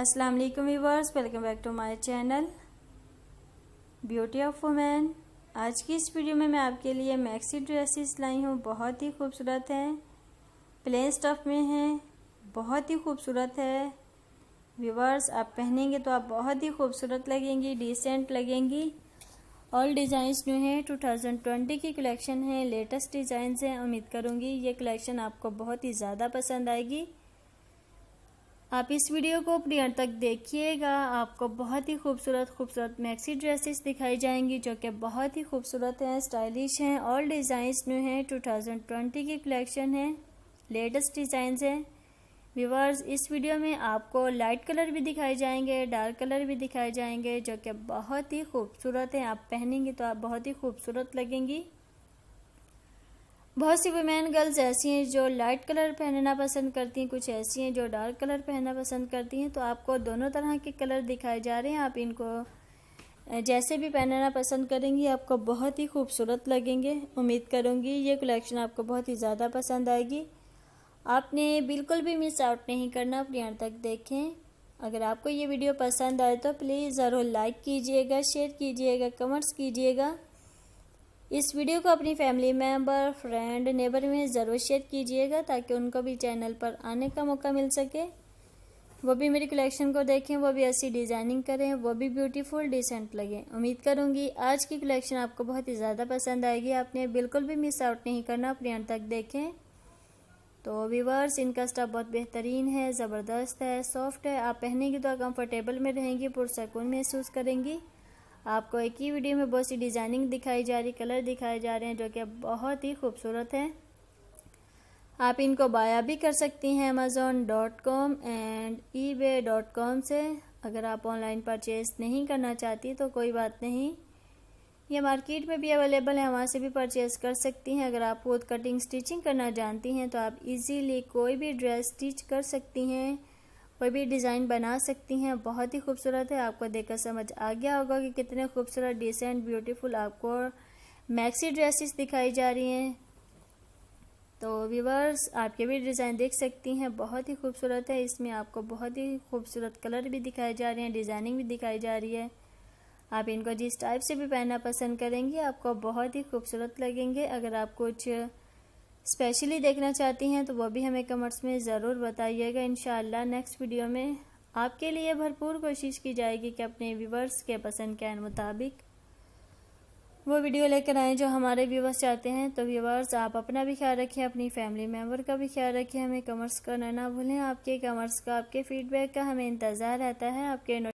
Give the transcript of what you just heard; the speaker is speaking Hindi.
अस्सलाम वालेकुम viewers welcome back to my channel beauty of women आज की इस वीडियो में मैं आपके लिए मैक्सी ड्रेसेस लाई हूँ बहुत ही खूबसूरत है प्लेन स्टफ में है बहुत ही खूबसूरत है व्यूवर्स आप पहनेंगे तो आप बहुत ही खूबसूरत लगेंगी डिसेंट लगेंगी ऑल डिज़ाइंस जो हैं ट्वेंटी की कलेक्शन है लेटेस्ट डिजाइन हैं उम्मीद करूँगी ये कलेक्शन आपको बहुत ही ज़्यादा पसंद आएगी आप इस वीडियो को अपने अंत तक देखिएगा आपको बहुत ही खूबसूरत खूबसूरत मैक्सी ड्रेसेस दिखाई जाएंगी जो कि बहुत ही खूबसूरत हैं स्टाइलिश हैं और डिज़ाइंस न्यू हैं 2020 की कलेक्शन है लेटेस्ट डिज़ाइंस हैं व्यूवर्स इस वीडियो में आपको लाइट कलर भी दिखाए जाएंगे डार्क कलर भी दिखाए जाएंगे जो कि बहुत ही खूबसूरत हैं आप पहनेंगी तो आप बहुत ही खूबसूरत लगेंगी बहुत सी वुमेन गर्ल्स ऐसी हैं जो लाइट कलर पहनना पसंद करती हैं कुछ ऐसी हैं जो डार्क कलर पहनना पसंद करती हैं तो आपको दोनों तरह के कलर दिखाए जा रहे हैं आप इनको जैसे भी पहनना पसंद करेंगी आपको बहुत ही खूबसूरत लगेंगे उम्मीद करूँगी ये कलेक्शन आपको बहुत ही ज़्यादा पसंद आएगी आपने बिल्कुल भी मिस आउट नहीं करना अपने यहाँ तक देखें अगर आपको ये वीडियो पसंद आए तो प्लीज़ ज़रूर लाइक कीजिएगा शेयर कीजिएगा कमेंट्स कीजिएगा इस वीडियो को अपनी फैमिली मेम्बर फ्रेंड नेबर में ज़रूर शेयर कीजिएगा ताकि उनको भी चैनल पर आने का मौका मिल सके वो भी मेरी कलेक्शन को देखें वो भी ऐसी डिज़ाइनिंग करें वो भी ब्यूटीफुल डिसेंट लगे उम्मीद करूँगी आज की कलेक्शन आपको बहुत ही ज़्यादा पसंद आएगी आपने बिल्कुल भी मिस आउट नहीं करना अपने अंत तक देखें तो वीवर्स इनका स्टाफ बहुत बेहतरीन है ज़बरदस्त है सॉफ्ट है आप पहनेंगी तो कंफर्टेबल में रहेंगी पुरसकून महसूस करेंगी आपको एक ही वीडियो में बहुत सी डिज़ाइनिंग दिखाई जा रही कलर दिखाए जा रहे हैं जो कि बहुत ही खूबसूरत है आप इनको बाया भी कर सकती हैं Amazon dot com and eBay dot com से अगर आप ऑनलाइन परचेज़ नहीं करना चाहती तो कोई बात नहीं ये मार्केट में भी अवेलेबल है वहाँ से भी परचेज़ कर सकती हैं अगर आप खुद कटिंग स्टिचिंग करना जानती हैं तो आप इजीली कोई भी ड्रेस स्टिच कर सकती हैं कोई भी डिज़ाइन बना सकती हैं बहुत ही खूबसूरत है आपको देखकर समझ आ गया होगा कि कितने खूबसूरत डिसेंट ब्यूटीफुल आपको मैक्सी ड्रेसेस दिखाई जा रही हैं तो व्यूवर्स आपके भी डिज़ाइन देख सकती हैं बहुत ही खूबसूरत है इसमें आपको बहुत ही खूबसूरत कलर भी दिखाए जा रहे हैं डिज़ाइनिंग भी दिखाई जा रही है आप इनको जिस टाइप से भी पहनना पसंद करेंगे आपको बहुत ही खूबसूरत लगेंगे अगर आप कुछ स्पेशली देखना चाहती हैं तो वो भी हमें कमेंट्स में ज़रूर बताइएगा इन नेक्स्ट वीडियो में आपके लिए भरपूर कोशिश की जाएगी कि अपने व्यूवर्स के पसंद के मुताबिक वो वीडियो लेकर आएँ जो हमारे व्यूवर्स चाहते हैं तो व्यूवर्स आप अपना भी ख्याल रखें अपनी फैमिली मेम्बर का भी ख्याल रखें हमें कमर्स करना ना भूलें आपके कमर्स का आपके फीडबैक का हमें इंतज़ार रहता है आपके